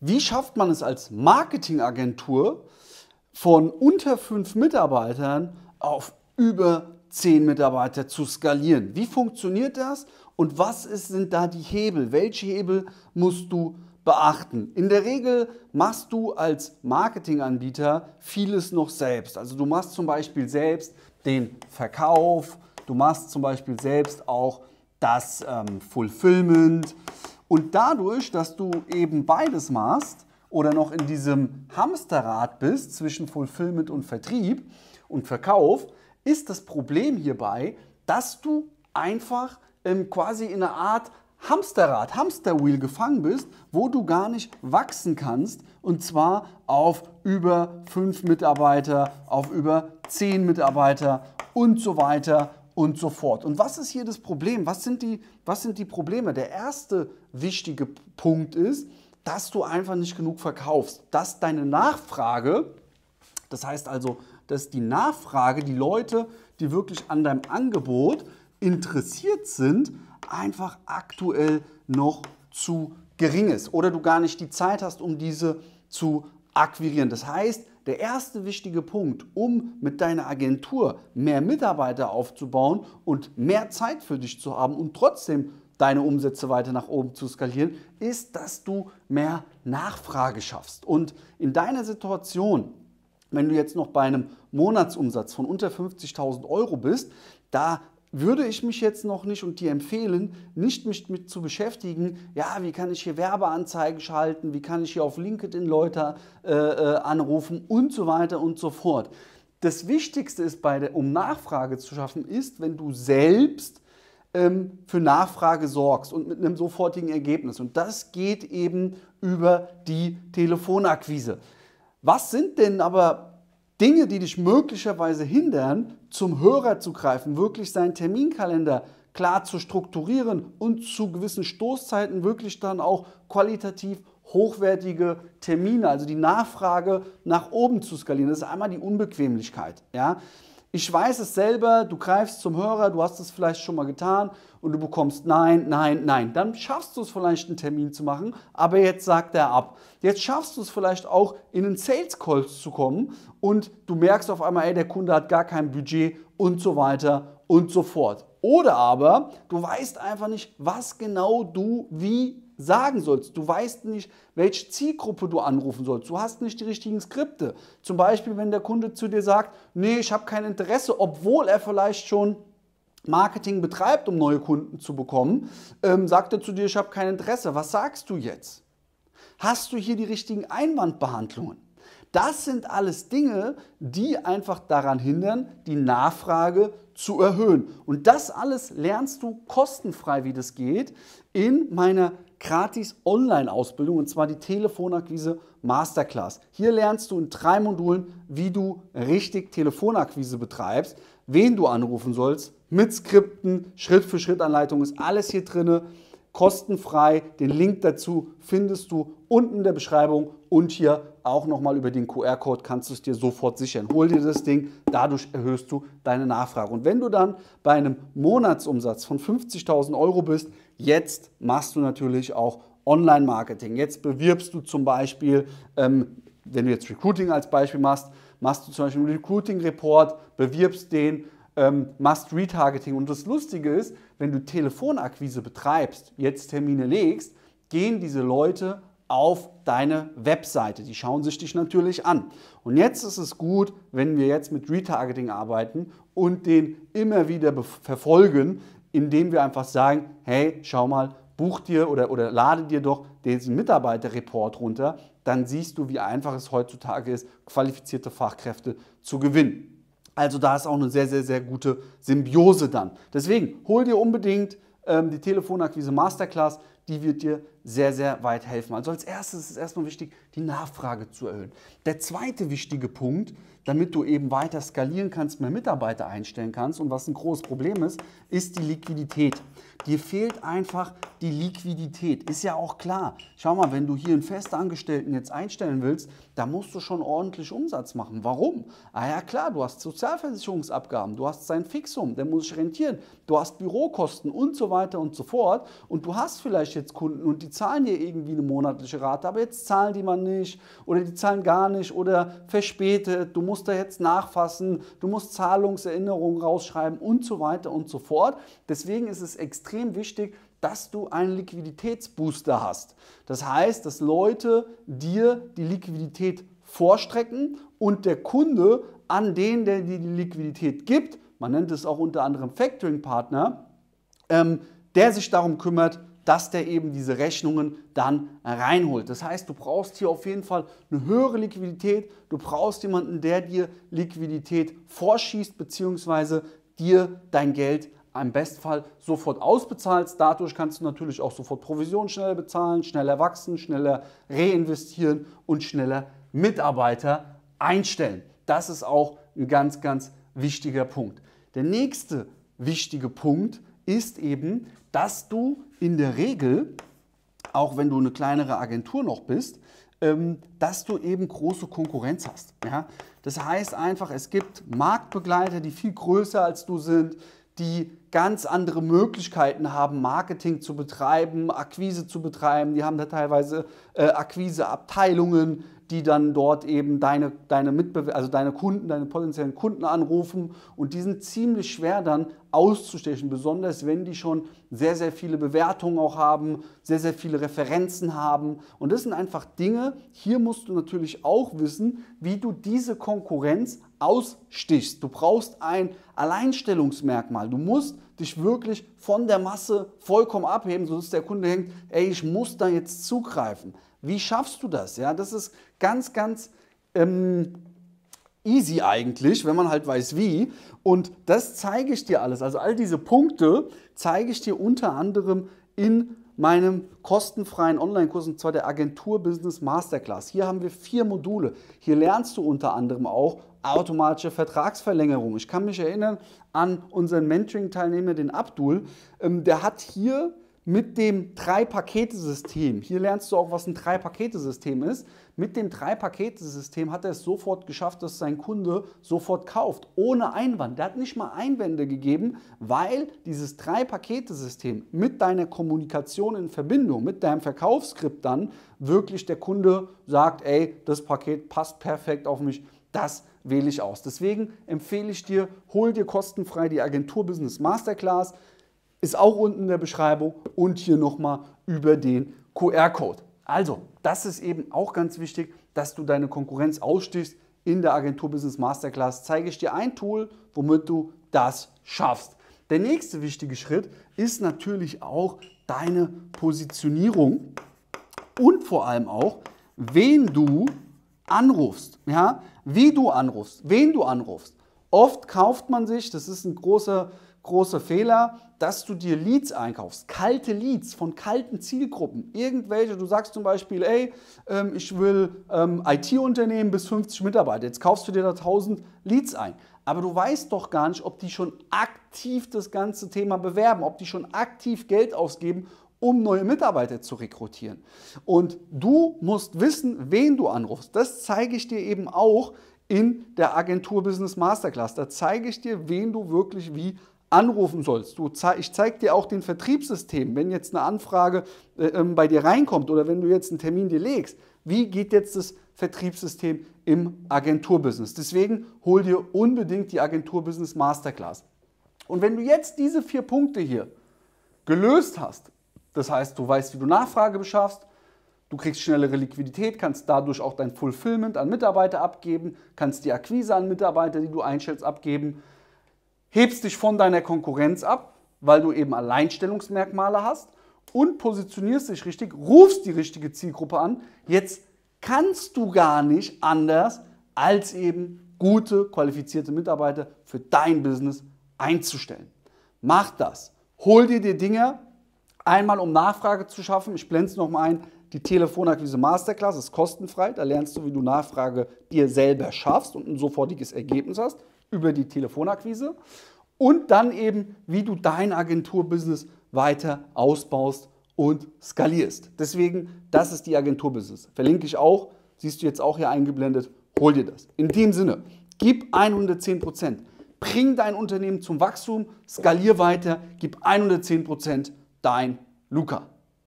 Wie schafft man es als Marketingagentur von unter fünf Mitarbeitern auf über zehn Mitarbeiter zu skalieren? Wie funktioniert das und was ist, sind da die Hebel? Welche Hebel musst du beachten? In der Regel machst du als Marketinganbieter vieles noch selbst. Also du machst zum Beispiel selbst den Verkauf, du machst zum Beispiel selbst auch das ähm, Fulfillment, und dadurch, dass du eben beides machst oder noch in diesem Hamsterrad bist zwischen Fulfillment und Vertrieb und Verkauf, ist das Problem hierbei, dass du einfach ähm, quasi in einer Art Hamsterrad, Hamsterwheel gefangen bist, wo du gar nicht wachsen kannst und zwar auf über fünf Mitarbeiter, auf über zehn Mitarbeiter und so weiter und so fort. Und was ist hier das Problem? Was sind die, was sind die Probleme? Der erste wichtige Punkt ist, dass du einfach nicht genug verkaufst, dass deine Nachfrage, das heißt also, dass die Nachfrage, die Leute, die wirklich an deinem Angebot interessiert sind, einfach aktuell noch zu gering ist oder du gar nicht die Zeit hast, um diese zu akquirieren. Das heißt, der erste wichtige Punkt, um mit deiner Agentur mehr Mitarbeiter aufzubauen und mehr Zeit für dich zu haben und trotzdem deine Umsätze weiter nach oben zu skalieren, ist, dass du mehr Nachfrage schaffst. Und in deiner Situation, wenn du jetzt noch bei einem Monatsumsatz von unter 50.000 Euro bist, da würde ich mich jetzt noch nicht und dir empfehlen, nicht mich mit zu beschäftigen, ja, wie kann ich hier Werbeanzeigen schalten, wie kann ich hier auf LinkedIn Leute äh, äh, anrufen und so weiter und so fort. Das Wichtigste ist, bei der, um Nachfrage zu schaffen, ist, wenn du selbst ähm, für Nachfrage sorgst und mit einem sofortigen Ergebnis. Und das geht eben über die Telefonakquise. Was sind denn aber Dinge, die dich möglicherweise hindern, zum Hörer zu greifen, wirklich seinen Terminkalender klar zu strukturieren und zu gewissen Stoßzeiten wirklich dann auch qualitativ hochwertige Termine, also die Nachfrage nach oben zu skalieren. Das ist einmal die Unbequemlichkeit. Ja? Ich weiß es selber, du greifst zum Hörer, du hast es vielleicht schon mal getan und du bekommst nein, nein, nein. Dann schaffst du es vielleicht einen Termin zu machen, aber jetzt sagt er ab. Jetzt schaffst du es vielleicht auch in einen Sales Call zu kommen und du merkst auf einmal, ey, der Kunde hat gar kein Budget und so weiter und so fort. Oder aber du weißt einfach nicht, was genau du wie sagen sollst. Du weißt nicht, welche Zielgruppe du anrufen sollst. Du hast nicht die richtigen Skripte. Zum Beispiel, wenn der Kunde zu dir sagt, nee, ich habe kein Interesse, obwohl er vielleicht schon Marketing betreibt, um neue Kunden zu bekommen, ähm, sagt er zu dir, ich habe kein Interesse. Was sagst du jetzt? Hast du hier die richtigen Einwandbehandlungen? Das sind alles Dinge, die einfach daran hindern, die Nachfrage zu erhöhen. Und das alles lernst du kostenfrei, wie das geht, in meiner gratis Online-Ausbildung und zwar die Telefonakquise Masterclass. Hier lernst du in drei Modulen, wie du richtig Telefonakquise betreibst, wen du anrufen sollst, mit Skripten, Schritt-für-Schritt-Anleitung ist alles hier drinne kostenfrei. Den Link dazu findest du unten in der Beschreibung und hier auch nochmal über den QR-Code kannst du es dir sofort sichern. Hol dir das Ding, dadurch erhöhst du deine Nachfrage. Und wenn du dann bei einem Monatsumsatz von 50.000 Euro bist, jetzt machst du natürlich auch Online-Marketing. Jetzt bewirbst du zum Beispiel, ähm, wenn du jetzt Recruiting als Beispiel machst, machst du zum Beispiel einen Recruiting-Report, bewirbst den, ähm, Must-Retargeting. Und das Lustige ist, wenn du Telefonakquise betreibst, jetzt Termine legst, gehen diese Leute auf deine Webseite. Die schauen sich dich natürlich an. Und jetzt ist es gut, wenn wir jetzt mit Retargeting arbeiten und den immer wieder verfolgen, indem wir einfach sagen, hey, schau mal, buch dir oder, oder lade dir doch diesen Mitarbeiterreport runter, dann siehst du, wie einfach es heutzutage ist, qualifizierte Fachkräfte zu gewinnen. Also da ist auch eine sehr, sehr, sehr gute Symbiose dann. Deswegen hol dir unbedingt ähm, die Telefonakquise Masterclass die wird dir sehr, sehr weit helfen. Also als erstes ist es erstmal wichtig, die Nachfrage zu erhöhen. Der zweite wichtige Punkt, damit du eben weiter skalieren kannst, mehr Mitarbeiter einstellen kannst und was ein großes Problem ist, ist die Liquidität. Dir fehlt einfach die Liquidität. Ist ja auch klar. Schau mal, wenn du hier einen festen Angestellten jetzt einstellen willst, da musst du schon ordentlich Umsatz machen. Warum? Ah ja klar, du hast Sozialversicherungsabgaben, du hast sein Fixum, der muss sich rentieren, du hast Bürokosten und so weiter und so fort und du hast vielleicht jetzt jetzt Kunden und die zahlen dir irgendwie eine monatliche Rate, aber jetzt zahlen die mal nicht oder die zahlen gar nicht oder verspätet, du musst da jetzt nachfassen, du musst Zahlungserinnerungen rausschreiben und so weiter und so fort. Deswegen ist es extrem wichtig, dass du einen Liquiditätsbooster hast. Das heißt, dass Leute dir die Liquidität vorstrecken und der Kunde an den, der dir die Liquidität gibt, man nennt es auch unter anderem Factoring-Partner, ähm, der sich darum kümmert, dass der eben diese Rechnungen dann reinholt. Das heißt, du brauchst hier auf jeden Fall eine höhere Liquidität, du brauchst jemanden, der dir Liquidität vorschießt, beziehungsweise dir dein Geld im Bestfall sofort ausbezahlst. Dadurch kannst du natürlich auch sofort Provisionen schneller bezahlen, schneller wachsen, schneller reinvestieren und schneller Mitarbeiter einstellen. Das ist auch ein ganz, ganz wichtiger Punkt. Der nächste wichtige Punkt ist, ist eben, dass du in der Regel, auch wenn du eine kleinere Agentur noch bist, ähm, dass du eben große Konkurrenz hast. Ja? Das heißt einfach, es gibt Marktbegleiter, die viel größer als du sind, die ganz andere Möglichkeiten haben, Marketing zu betreiben, Akquise zu betreiben. Die haben da teilweise äh, Akquiseabteilungen, die dann dort eben deine, deine Mitbewerber, also deine Kunden, deine potenziellen Kunden anrufen und die sind ziemlich schwer dann auszustechen, besonders wenn die schon sehr, sehr viele Bewertungen auch haben, sehr, sehr viele Referenzen haben. Und das sind einfach Dinge, hier musst du natürlich auch wissen, wie du diese Konkurrenz ausstichst. Du brauchst ein Alleinstellungsmerkmal. Du musst dich wirklich von der Masse vollkommen abheben, sodass der Kunde denkt, ey, ich muss da jetzt zugreifen. Wie schaffst du das? Ja, das ist ganz, ganz ähm, easy eigentlich, wenn man halt weiß wie. Und das zeige ich dir alles. Also all diese Punkte zeige ich dir unter anderem in meinem kostenfreien Online-Kurs, und zwar der Agentur Business Masterclass. Hier haben wir vier Module. Hier lernst du unter anderem auch automatische Vertragsverlängerung. Ich kann mich erinnern an unseren Mentoring-Teilnehmer, den Abdul. Ähm, der hat hier mit dem Drei-Pakete-System, hier lernst du auch, was ein Drei-Pakete-System ist, mit dem Drei-Pakete-System hat er es sofort geschafft, dass sein Kunde sofort kauft, ohne Einwand. Der hat nicht mal Einwände gegeben, weil dieses Drei-Pakete-System mit deiner Kommunikation in Verbindung, mit deinem Verkaufsskript dann wirklich der Kunde sagt, ey, das Paket passt perfekt auf mich, das wähle ich aus. Deswegen empfehle ich dir, hol dir kostenfrei die Agentur Business Masterclass. Ist auch unten in der Beschreibung und hier nochmal über den QR-Code. Also, das ist eben auch ganz wichtig, dass du deine Konkurrenz ausstichst. In der Agentur Business Masterclass zeige ich dir ein Tool, womit du das schaffst. Der nächste wichtige Schritt ist natürlich auch deine Positionierung und vor allem auch, wen du anrufst, ja? wie du anrufst, wen du anrufst. Oft kauft man sich, das ist ein großer große Fehler, dass du dir Leads einkaufst, kalte Leads von kalten Zielgruppen, irgendwelche, du sagst zum Beispiel, ey, ähm, ich will ähm, IT-Unternehmen bis 50 Mitarbeiter, jetzt kaufst du dir da 1000 Leads ein. Aber du weißt doch gar nicht, ob die schon aktiv das ganze Thema bewerben, ob die schon aktiv Geld ausgeben, um neue Mitarbeiter zu rekrutieren. Und du musst wissen, wen du anrufst. Das zeige ich dir eben auch in der Agentur Business Masterclass. Da zeige ich dir, wen du wirklich wie anrufen sollst. Du, ich zeige dir auch den Vertriebssystem, wenn jetzt eine Anfrage äh, ähm, bei dir reinkommt oder wenn du jetzt einen Termin dir legst. Wie geht jetzt das Vertriebssystem im Agenturbusiness? Deswegen hol dir unbedingt die Agenturbusiness Masterclass. Und wenn du jetzt diese vier Punkte hier gelöst hast, das heißt, du weißt, wie du Nachfrage beschaffst, du kriegst schnellere Liquidität, kannst dadurch auch dein Fulfillment an Mitarbeiter abgeben, kannst die Akquise an Mitarbeiter, die du einstellst, abgeben, hebst dich von deiner Konkurrenz ab, weil du eben Alleinstellungsmerkmale hast und positionierst dich richtig, rufst die richtige Zielgruppe an. Jetzt kannst du gar nicht anders, als eben gute, qualifizierte Mitarbeiter für dein Business einzustellen. Mach das. Hol dir die Dinge einmal, um Nachfrage zu schaffen. Ich blende es nochmal ein. Die Telefonakquise Masterclass ist kostenfrei. Da lernst du, wie du Nachfrage dir selber schaffst und ein sofortiges Ergebnis hast über die Telefonakquise und dann eben, wie du dein Agenturbusiness weiter ausbaust und skalierst. Deswegen, das ist die Agenturbusiness. Verlinke ich auch, siehst du jetzt auch hier eingeblendet, hol dir das. In dem Sinne, gib 110 Bring dein Unternehmen zum Wachstum, skalier weiter, gib 110 dein Luca.